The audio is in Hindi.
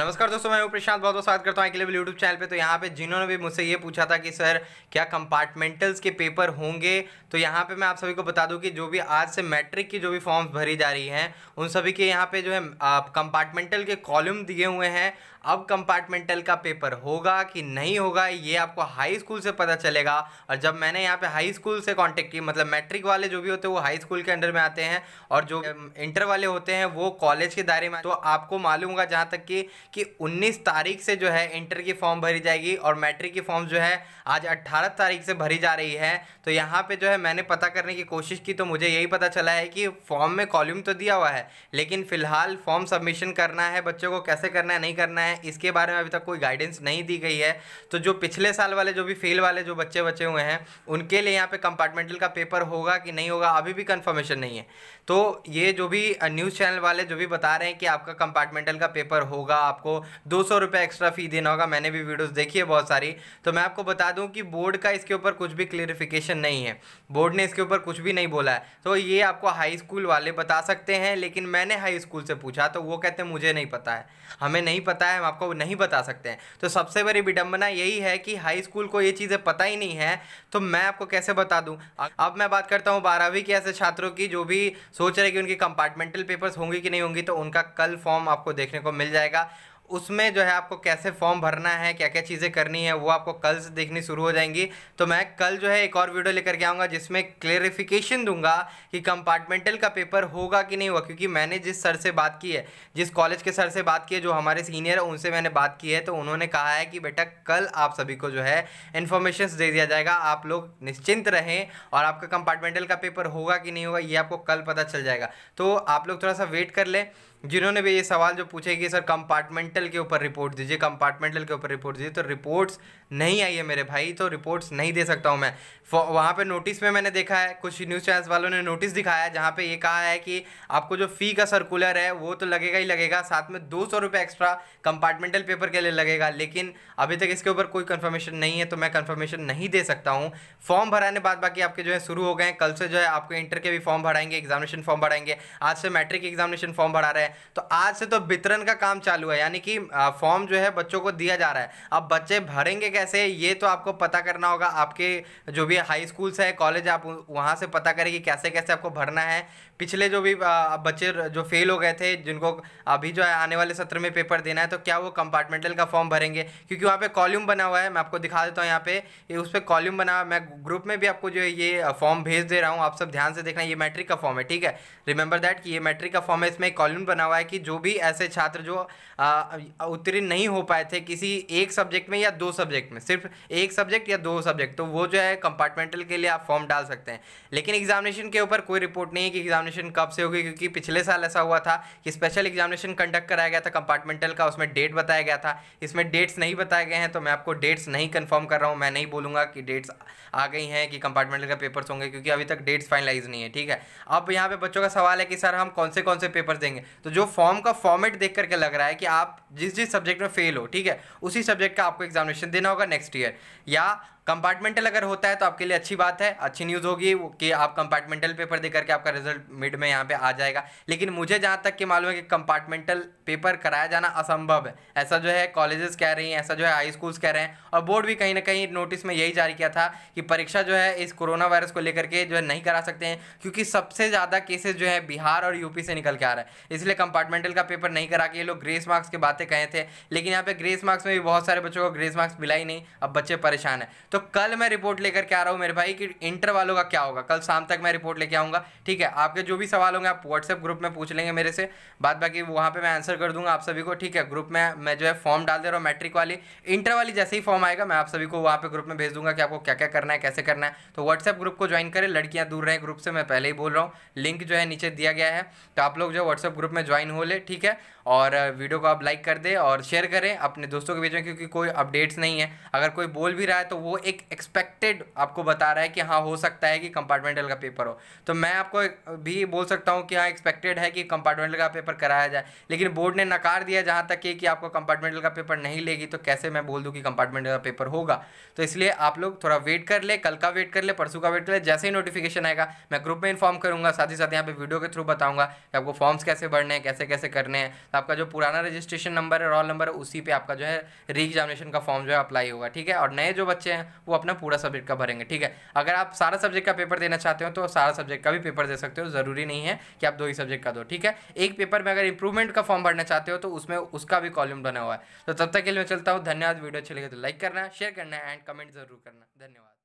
नमस्कार दोस्तों मैं प्रशांत बहुत बहुत स्वागत करता हूँ अकेले यूट्यूब चैनल पे तो यहाँ पे जिन्होंने भी मुझसे ये पूछा था कि सर क्या कंपार्टमेंटल्स के पेपर होंगे तो यहाँ पे मैं आप सभी को बता दूँ कि जो भी आज से मैट्रिक की जो भी फॉर्म्स भरी जा रही हैं उन सभी के यहाँ पे जो है कंपार्टमेंटल के कॉलम दिए हुए हैं अब कंपार्टमेंटल का पेपर होगा कि नहीं होगा ये आपको हाई स्कूल से पता चलेगा और जब मैंने यहाँ पे हाई स्कूल से कांटेक्ट की मतलब मैट्रिक वाले जो भी होते हैं वो हाई स्कूल के अंडर में आते हैं और जो इंटर वाले होते हैं वो कॉलेज के दायरे में तो आपको मालूम होगा जहाँ तक कि कि तारीख से जो है इंटर की फॉर्म भरी जाएगी और मैट्रिक की फॉर्म जो है आज अट्ठारह तारीख से भरी जा रही है तो यहाँ पर जो है मैंने पता करने की कोशिश की तो मुझे यही पता चला है कि फॉर्म में कॉल्यूम तो दिया हुआ है लेकिन फ़िलहाल फॉर्म सबमिशन करना है बच्चों को कैसे करना है नहीं करना है है इसके बारे में अभी तक कोई गाइडेंस नहीं दी गई है तो जो पिछले साल वाले जो भी फेल वाले जो बच्चे बचे हुए हैं उनके लिए यहाँ पे कंपार्टमेंटल का पेपर होगा कि नहीं होगा अभी भी कंफर्मेशन नहीं है तो ये जो भी न्यूज़ चैनल वाले जो भी बता रहे हैं कि आपका कंपार्टमेंटल का पेपर होगा आपको दो सौ एक्स्ट्रा फ़ी देना होगा मैंने भी वीडियोज़ देखी है बहुत सारी तो मैं आपको बता दूँ कि बोर्ड का इसके ऊपर कुछ भी क्लियरिफिकेशन नहीं है बोर्ड ने इसके ऊपर कुछ भी नहीं बोला है तो ये आपको हाई स्कूल वाले बता सकते हैं लेकिन मैंने हाई स्कूल से पूछा तो वो कहते हैं मुझे नहीं पता है हमें नहीं पता है है हम आपको नहीं बता सकते हैं तो सबसे बड़ी विडम्बना यही है कि हाई स्कूल को ये चीज़ें पता ही नहीं है तो मैं आपको कैसे बता दूँ अब मैं बात करता हूँ बारहवीं के ऐसे छात्रों की जो भी सोच रहे कि उनकी कंपार्टमेंटल पेपर्स होंगी कि नहीं होंगी तो उनका कल फॉर्म आपको देखने को मिल जाएगा उसमें जो है आपको कैसे फॉर्म भरना है क्या क्या चीज़ें करनी है वो आपको कल से देखनी शुरू हो जाएंगी तो मैं कल जो है एक और वीडियो लेकर के आऊँगा जिसमें क्लेरिफिकेशन दूंगा कि कंपार्टमेंटल का पेपर होगा कि नहीं होगा क्योंकि मैंने जिस सर से बात की है जिस कॉलेज के सर से बात की है जो हमारे सीनियर है उनसे मैंने बात की है तो उन्होंने कहा है कि बेटा कल आप सभी को जो है इन्फॉर्मेशन दे दिया जाएगा आप लोग निश्चिंत रहें और आपका कंपार्टमेंटल का पेपर होगा कि नहीं होगा ये आपको कल पता चल जाएगा तो आप लोग थोड़ा सा वेट कर लें जिन्होंने भी ये सवाल जो पूछे कि सर कंपार्टमेंटल के ऊपर रिपोर्ट दीजिए कंपार्टमेंटल के ऊपर रिपोर्ट दीजिए तो रिपोर्ट्स नहीं आई है मेरे भाई तो रिपोर्ट्स नहीं दे सकता हूँ मैं वहाँ पे नोटिस में मैंने देखा है कुछ न्यूज़ चैनल्स वालों ने नोटिस दिखाया है जहाँ पे ये कहा है कि आपको जो फ़ी का सर्कुलर है वो तो लगेगा ही लगेगा साथ में दो सौ रुपये एक्स्ट्रा कंपार्टमेंटल पेपर के लिए लगेगा लेकिन अभी तक इसके ऊपर कोई कन्फर्मेशन नहीं है तो मैं कन्फर्मेशन नहीं दे सकता हूँ फॉर्म भराने बाद बाकी आपके जो है शुरू हो गए कल से जो है आपको इंटर के भी फॉर्म भराएंगे एग्जामिनेशन फॉर्म भराएंगे आज से मैट्रिक एग्जामिनेशन फॉर्म भरा रहे हैं है तो आज से तो वितरण का काम चालू है यानी कि फॉर्म जो है बच्चों को दिया जा रहा है अब बच्चे भरेंगे कैसे ये तो आपको पता करना होगा आपके जो भी हाई स्कूल्स है कॉलेज आप वहाँ से पता करें कि कैसे कैसे आपको भरना है पिछले जो भी बच्चे जो फेल हो गए थे जिनको अभी जो है आने वाले सत्र में पेपर देना है तो क्या वो कंपार्टमेंटल का फॉर्म भरेंगे क्योंकि वहाँ पे कॉल्यूम बना हुआ है मैं आपको दिखा देता हूँ यहाँ पे उस पर कॉल्यूम बना हुआ मैं ग्रुप में भी आपको जो है ये फॉर्म भेज दे रहा हूँ आप सब ध्यान से देखना ये मैट्रिक का फॉर्म है ठीक है रिमेंबर दैट कि ये मैट्रिक का फॉर्म है इसमें कॉल्यूम बना बना हुआ है कि जो भी ऐसे छात्र जो उत्तीर्ण नहीं हो पाए थे किसी एक सब्जेक्ट में या दो सब्जेक्ट में सिर्फ एक सब्जेक्ट या दो सब्जेक्ट तो वो जो है कंपार्टमेंटल के लिए आप फॉर्म डाल सकते हैं लेकिन एग्जामिनेशन के ऊपर कोई रिपोर्ट नहीं है कि एग्जामिनेशन कब से होगी क्योंकि पिछले साल ऐसा हुआ था कि स्पेशल एग्जामिनेशन कंडक्ट कराया गया था कंपार्टमेंटल का उसमें डेट बताया गया था इसमें डेट्स नहीं बताए गए हैं तो मैं आपको डेट्स नहीं कन्फर्म कर रहा हूँ मैं नहीं बोलूँगा कि डेट्स आ गई हैं कि कंपार्टमेंटल का पेपर्स होंगे क्योंकि अभी तक डेट्स फाइनलाइज नहीं है ठीक है अब यहाँ पे बच्चों का सवाल है कि सर हम कौन से कौन से पेपर देंगे तो तो जो फॉर्म का फॉर्मेट देख करके लग रहा है कि आप जिस जिस सब्जेक्ट में फेल हो ठीक है उसी सब्जेक्ट का आपको एग्जामिनेशन देना होगा नेक्स्ट ईयर या कंपार्टमेंटल अगर होता है तो आपके लिए अच्छी बात है अच्छी न्यूज़ होगी कि आप कंपार्टमेंटल पेपर देकर के आपका रिजल्ट मिड में यहाँ पे आ जाएगा लेकिन मुझे जहाँ तक कि मालूम है कि कंपार्टमेंटल पेपर कराया जाना असंभव है ऐसा जो है कॉलेजेस कह रही हैं ऐसा जो है हाई स्कूल्स कह रहे हैं और बोर्ड भी कहीं ना कहीं नोटिस में यही जारी किया था कि परीक्षा जो है इस कोरोना वायरस को लेकर के जो है नहीं करा सकते हैं क्योंकि सबसे ज़्यादा केसेज जो है बिहार और यूपी से निकल के आ रहा है इसलिए कंपार्टमेंटल का पेपर नहीं करा के ये लोग ग्रेस मार्क्स की बातें कहे थे लेकिन यहाँ पे ग्रेस मार्क्स में भी बहुत सारे बच्चों को ग्रेस मार्क्स मिला ही नहीं अब बच्चे परेशान हैं तो तो कल मैं रिपोर्ट लेकर के आ रहा हूँ मेरे भाई कि इंटर वालों का क्या होगा कल शाम तक मैं रिपोर्ट लेके आऊँगा ठीक है आपके जो भी सवाल होंगे आप व्हाट्सएप ग्रुप में पूछ लेंगे मेरे से बाद बाकी वहाँ पे मैं आंसर कर दूंगा आप सभी को ठीक है ग्रुप में मैं जो है फॉर्म डाल दे रहा हूँ मैट्रिक वाली इंटर वाली जैसे ही फॉर्म आएगा मैं आप सभी को वहाँ पर ग्रुप में भेज दूँगा कि आपको क्या क्या करना है कैसे करना है तो व्हाट्सएप ग्रुप को ज्वाइन करें लड़कियाँ दूर रहें ग्रुप से मैं पहले ही बोल रहा हूँ लिंक जो है नीचे दिया गया है तो आप लोग जो व्हाट्सएप ग्रुप में ज्वाइन हो ले ठीक है और वीडियो को आप लाइक कर दे और शेयर करें अपने दोस्तों के बीच में क्योंकि कोई अपडेट्स नहीं है अगर कोई बोल भी रहा है तो वो एक एक्सपेक्टेड आपको बता रहा है कि हाँ हो सकता है कि कंपार्टमेंटल का पेपर हो तो मैं आपको भी बोल सकता हूँ कि हाँ एक्सपेक्टेड है कि कंपार्टमेंटल का पेपर कराया जाए लेकिन बोर्ड ने नकार दिया जहाँ तक कि आपको कंपार्टमेंटल का पेपर नहीं लेगी तो कैसे मैं बोल दूँ कि कंपार्टमेंटल का पेपर होगा तो इसलिए आप लोग थोड़ा वेट कर ले कल का वेट कर ले परसों का वेट कर ले जैसे ही नोटिफिकेशन आएगा मैं ग्रुप में इन्फॉर्म करूँगा साथ ही साथ यहाँ पर वीडियो के थ्रू बताऊँगा कि आपको फॉर्म्स कैसे भरने हैं कैसे कैसे करने हैं तो आपका जो पुराना रजिस्ट्रेशन नंबर है रोल नंबर है उसी पर आपका जो है री एग्जामिनेशन का फॉर्म जो है अप्लाई होगा ठीक है और नए जो बच्चे हैं वो अपना पूरा सब्जेक्ट का भरेंगे ठीक है अगर आप सारा सब्जेक्ट का पेपर देना चाहते हो तो सारा सब्जेक्ट का भी पेपर दे सकते हो ज़रूरी नहीं है कि आप दो ही सब्जेक्ट का दो ठीक है एक पेपर में अगर इंप्रूवमेंट का फॉर्म भरना चाहते हो तो उसमें उसका भी कॉलम बना हुआ है तो तब तक के लिए मैं चलता हूँ धन्यवाद वीडियो अच्छी लगे तो लाइक करना शेयर करना एंड कमेंट जरूर करना धन्यवाद